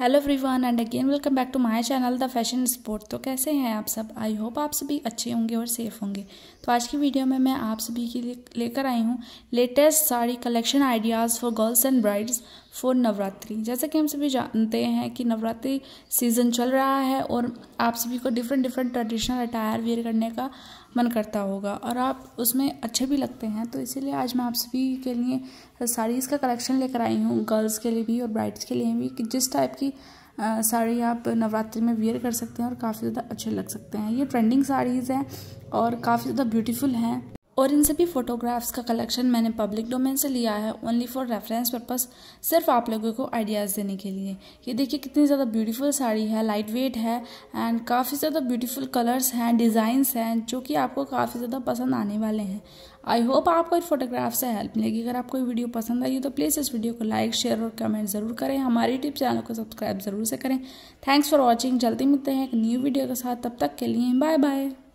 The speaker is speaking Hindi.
hello everyone and again welcome back to my channel the fashion sport तो कैसे हैं आप सब आई होप आप सभी अच्छे होंगे और सेफ होंगे तो आज की वीडियो में मैं आप सभी के लिए लेकर आई हूँ latest sari collection ideas for girls and brides for Navratri जैसे कि हम सभी जानते हैं कि नवरात्रि सीज़न चल रहा है और आप सभी को different different traditional attire wear करने का मन करता होगा और आप उसमें अच्छे भी लगते हैं तो इसीलिए आज मैं आप सभी के लिए साड़ीज़ का कलेक्शन लेकर आई हूँ गर्ल्स के लिए भी और ब्राइड्स के लिए भी कि जिस टाइप की साड़ी आप नवरात्रि में वियर कर सकते हैं और काफ़ी ज़्यादा अच्छे लग सकते हैं ये ट्रेंडिंग साड़ीज़ हैं और काफ़ी ज़्यादा ब्यूटीफुल हैं और इन सभी फ़ोटोग्राफ्स का कलेक्शन मैंने पब्लिक डोमेन से लिया है ओनली फॉर रेफरेंस पर्पस सिर्फ आप लोगों को आइडियाज़ देने के लिए ये देखिए कितनी ज़्यादा ब्यूटीफुल साड़ी है लाइट वेट है एंड काफ़ी ज़्यादा ब्यूटीफुल कलर्स हैं डिज़ाइंस हैं जो कि आपको काफ़ी ज़्यादा पसंद आने वाले हैं आई होप आपको इस फोटोग्राफ से हेल्प मिलेगी अगर आपको वीडियो पसंद आई तो प्लीज़ इस वीडियो को लाइक शेयर और कमेंट ज़रूर करें हमारे यूट्यूब चैनल को सब्सक्राइब ज़रूर से करें थैंक्स फॉर वॉचिंग जल्दी मिलते हैं एक न्यू वीडियो के साथ तब तक के लिए बाय बाय